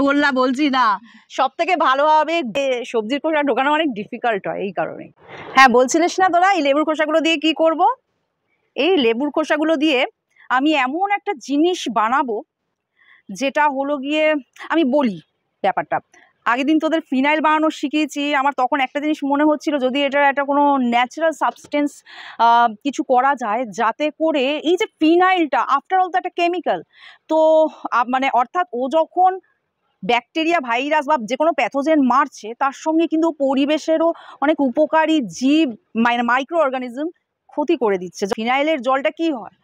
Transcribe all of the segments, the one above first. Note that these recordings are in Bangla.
রসগোল্লা বলছি না সব থেকে ভালো হবে সবজির খোসা ঢোকানো অনেক ডিফিকাল্ট হয় এই কারণে হ্যাঁ বলছিলিস না তোরা এই লেবুর খোসাগুলো দিয়ে কি করব। এই লেবুর খোসাগুলো দিয়ে আমি এমন একটা জিনিস বানাবো যেটা হলো গিয়ে আমি বলি ব্যাপারটা আগের দিন তোদের ফিনাইল বানানো শিখিয়েছি আমার তখন একটা জিনিস মনে হচ্ছিল যদি এটার একটা কোনো ন্যাচারাল সাবস্টেন্স কিছু করা যায় যাতে করে এই যে ফিনাইলটা আফটার অল তো একটা কেমিক্যাল তো মানে অর্থাৎ ও যখন ব্যাকটেরিয়া ভাইরাস বা যে কোনো প্যাথোজেন মারছে তার সঙ্গে কিন্তু পরিবেশেরও অনেক উপকারী জীব মাইক্রো মানে অর্গানিজম ক্ষতি করে দিচ্ছে ফিনাইলের জলটা কি হয়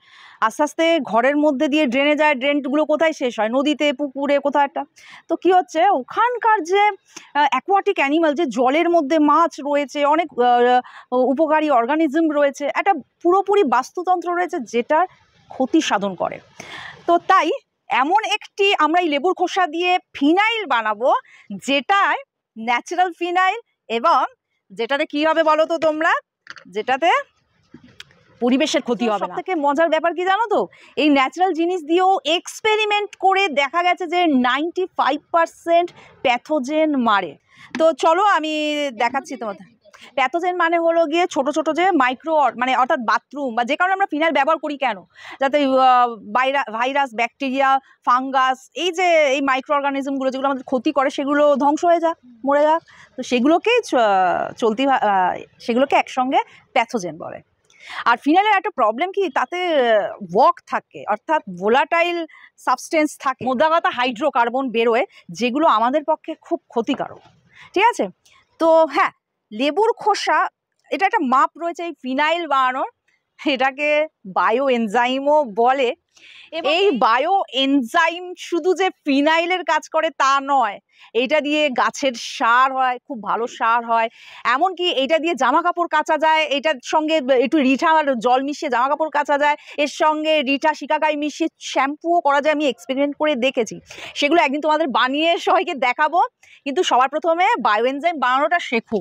আস্তে আস্তে ঘরের মধ্যে দিয়ে ড্রেনে যায় ড্রেনগুলো কোথায় শেষ হয় নদীতে পুকুরে কোথায় একটা তো কি হচ্ছে ওখানকার যে অ্যাকোয়াটিক অ্যানিমাল যে জলের মধ্যে মাছ রয়েছে অনেক উপকারী অর্গানিজম রয়েছে একটা পুরোপুরি বাস্তুতন্ত্র রয়েছে যেটার ক্ষতি সাধন করে তো তাই এমন একটি আমরা এই লেবুর খোসা দিয়ে ফিনাইল বানাবো যেটায় ন্যাচারাল ফিনাইল এবং যেটাতে কি হবে বলো তো তোমরা যেটাতে পরিবেশের ক্ষতি হবে সব থেকে মজার ব্যাপার কি জানো তো এই ন্যাচারাল জিনিস দিয়েও এক্সপেরিমেন্ট করে দেখা গেছে যে নাইনটি ফাইভ পারসেন্ট প্যাথোজেন মারে তো চলো আমি দেখাচ্ছি তোমাদের প্যাথোজেন মানে হলো গিয়ে ছোট ছোট যে মাইক্রো মানে অর্থাৎ বাথরুম বা যে কারণে আমরা ফিনাইল ব্যবহার করি কেন যাতে ভাইরাস ব্যাকটেরিয়া ফাঙ্গাস এই যে এই মাইক্রো অর্গানিজমগুলো যেগুলো আমাদের ক্ষতি করে সেগুলো ধ্বংস হয়ে যাক মরে যাক তো সেগুলোকেই চলতি সেগুলোকে একসঙ্গে প্যাথোজেন বলে আর ফিনাইলের একটা প্রবলেম কি তাতে ওয়াক থাকে অর্থাৎ ভোলাটাইল সাবস্টেন্স থাকে মোদাগাতা হাইড্রোকার্বন বেরোয় যেগুলো আমাদের পক্ষে খুব ক্ষতিকারক ঠিক আছে তো হ্যাঁ লেবুর খোসা এটা একটা মাপ রয়েছে এই ফিনাইল বানানোর এটাকে বায়ো এনজাইমও বলে এই বায়ো এনজাইম শুধু যে ফিনাইলের কাজ করে তা নয় এটা দিয়ে গাছের সার হয় খুব ভালো সার হয় এমনকি এটা দিয়ে জামা কাপড় কাচা যায় এটার সঙ্গে একটু রিঠা জল মিশিয়ে জামা কাপড় কাচা যায় এর সঙ্গে রিঠা শিকাকাই মিশিয়ে শ্যাম্পুও করা যায় আমি এক্সপেরিমেন্ট করে দেখেছি সেগুলো একদিন তোমাদের বানিয়ে সবাইকে দেখাবো কিন্তু সবার প্রথমে বায়োএনজাইম বানানোটা শেখো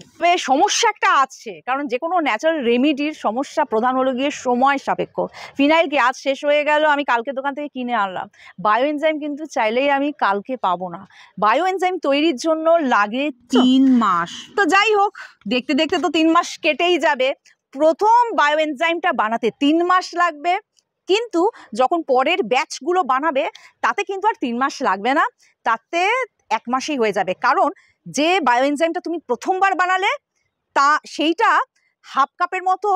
সমস্যা একটা আছে কারণ যে কোনো ন্যাচারাল রেমিডির সমস্যা প্রধান হলো গিয়ে সময় সাপেক্ষ ফিনাইল কি আজ শেষ হয়ে গেল আমি কালকে দোকান থেকে কিনে আনলাম বায়োএনজাইম কিন্তু চাইলেই আমি কালকে পাবো না বায়োএনজাইম তৈরির জন্য লাগে তিন মাস তো যাই হোক দেখতে দেখতে তো তিন মাস কেটেই যাবে প্রথম বায়োএনজাইমটা বানাতে তিন মাস লাগবে কিন্তু যখন পরের ব্যাচগুলো বানাবে তাতে কিন্তু আর তিন মাস লাগবে না তাতে এক মাসেই হয়ে যাবে কারণ যে বায়োএনজাইমটা তুমি প্রথমবার বানালে তা সেইটা হাফ কাপের মতো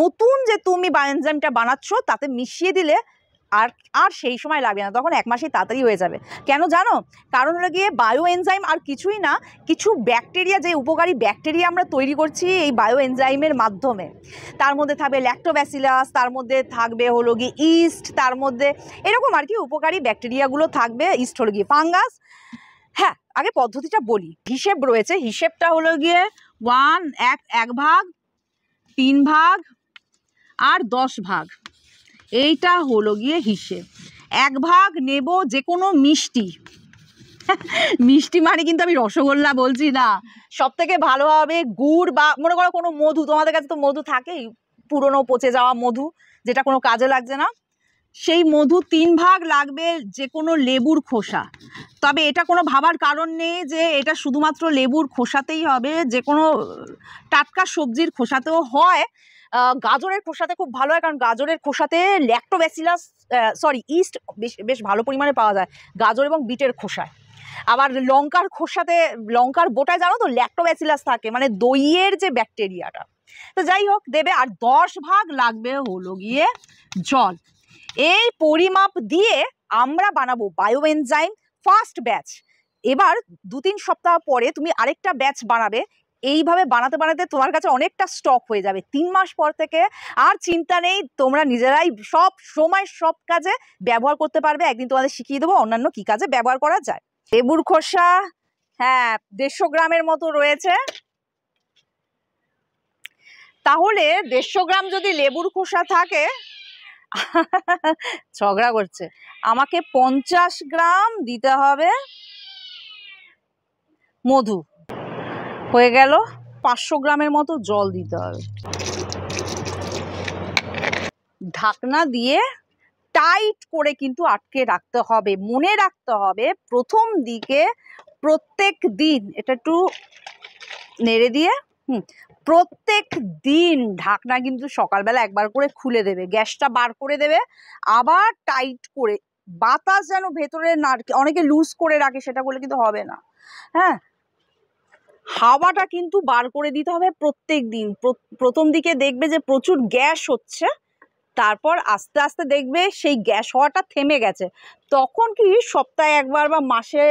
নতুন যে তুমি বায়োএনজাইমটা বানাচ্ছ তাতে মিশিয়ে দিলে আর আর সেই সময় লাগবে না তখন এক মাসেই তাড়াতাড়ি হয়ে যাবে কেন জানো কারণ হলো গিয়ে বায়ো এনজাইম আর কিছুই না কিছু ব্যাকটেরিয়া যে উপকারী ব্যাকটেরিয়া আমরা তৈরি করছি এই বায়ো এনজাইমের মাধ্যমে তার মধ্যে থাকবে ল্যাক্টোব্যাসিলাস তার মধ্যে থাকবে হলো গিয়ে ইস্ট তার মধ্যে এরকম আর কি উপকারী ব্যাকটেরিয়াগুলো থাকবে ইস্ট হলো গিয়ে ফাঙ্গাস হ্যাঁ আগে পদ্ধতিটা বলি হিসেব রয়েছে হিসেবটা হলো গিয়ে ওয়ান এক এক ভাগ তিন ভাগ আর দশ ভাগ এইটা হলো গিয়ে হিসেব এক ভাগ নেব যে কোনো মিষ্টি মিষ্টি মানে কিন্তু আমি রসগোল্লা বলছি না সব থেকে ভালো হবে গুড় বা মনে করো কোনো মধু তোমাদের কাছে তো মধু থাকেই পুরনো পচে যাওয়া মধু যেটা কোনো কাজে লাগছে না সেই মধু তিন ভাগ লাগবে যে কোনো লেবুর খোসা তবে এটা কোনো ভাবার কারণ নেই যে এটা শুধুমাত্র লেবুর খোসাতেই হবে যে কোনো টাটকা সবজির খোসাতেও হয় গাজরের খোসাতে খুব ভালো হয় কারণ গাজরের খোসাতে ল্যাক্টোব্যাসিলাস সরি ইস্ট বেশ বেশ ভালো পরিমাণে পাওয়া যায় গাজর এবং বিটের খোসায় আবার লঙ্কার খোসাতে লঙ্কার বোটায় জানো তো ল্যাক্টোব্যাসিলাস থাকে মানে দইয়ের যে ব্যাকটেরিয়াটা তো যাই হোক দেবে আর দশ ভাগ লাগবে হলো গিয়ে জল এই পরিমাপ দিয়ে আমরা বানাবো বায়ো এনজাইম ফার্স্ট ব্যাচ এবার দু তিন সপ্তাহ পরে তুমি আরেকটা ব্যাচ বানাবে এইভাবে বানাতে বানাতে তোমার কাছে অনেকটা স্টক হয়ে যাবে তিন মাস পর থেকে আর চিন্তা নেই তোমরা নিজেরাই সব সময় সব কাজে ব্যবহার করতে পারবে একদিন তোমাদের শিখিয়ে দেবো অন্যান্য কি কাজে ব্যবহার করা যায় লেবুর খোসা হ্যাঁ দেড়শো গ্রামের মতো রয়েছে তাহলে দেড়শো গ্রাম যদি লেবুর খোসা থাকে ঝগড়া করছে আমাকে পঞ্চাশ গ্রাম দিতে হবে মধু হয়ে গেল পাঁচশো গ্রামের মতো জল দিতে হবে ঢাকনা দিয়ে টাইট করে কিন্তু আটকে রাখতে হবে মনে রাখতে হবে প্রথম দিকে প্রত্যেক দিন এটা একটু নেড়ে দিয়ে হুম প্রত্যেক দিন ঢাকনা কিন্তু সকালবেলা একবার করে খুলে দেবে গ্যাসটা বার করে দেবে আবার টাইট করে বাতাস যেন ভেতরে না অনেকে লুজ করে রাখে সেটা বলে কিন্তু হবে না হ্যাঁ হাওয়াটা কিন্তু বার করে দিতে হবে প্রত্যেক দিন প্রথম দিকে দেখবে যে প্রচুর গ্যাস হচ্ছে তারপর আস্তে আস্তে দেখবে সেই গ্যাস হওয়াটা থেমে গেছে তখন কি সপ্তাহে একবার বা মাসে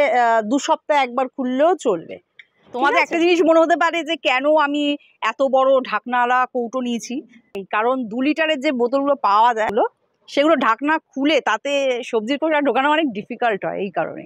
দু সপ্তাহে একবার খুললেও চলবে তোমাদের একটা জিনিস মনে হতে পারে যে কেন আমি এত বড় ঢাকনাওয়ালা কৌটো নিয়েছি কারণ দু লিটারের যে বোতলগুলো পাওয়া যায় সেগুলো ঢাকনা খুলে তাতে সবজির খোসা ঢোকানো অনেক ডিফিকাল্ট হয় এই কারণে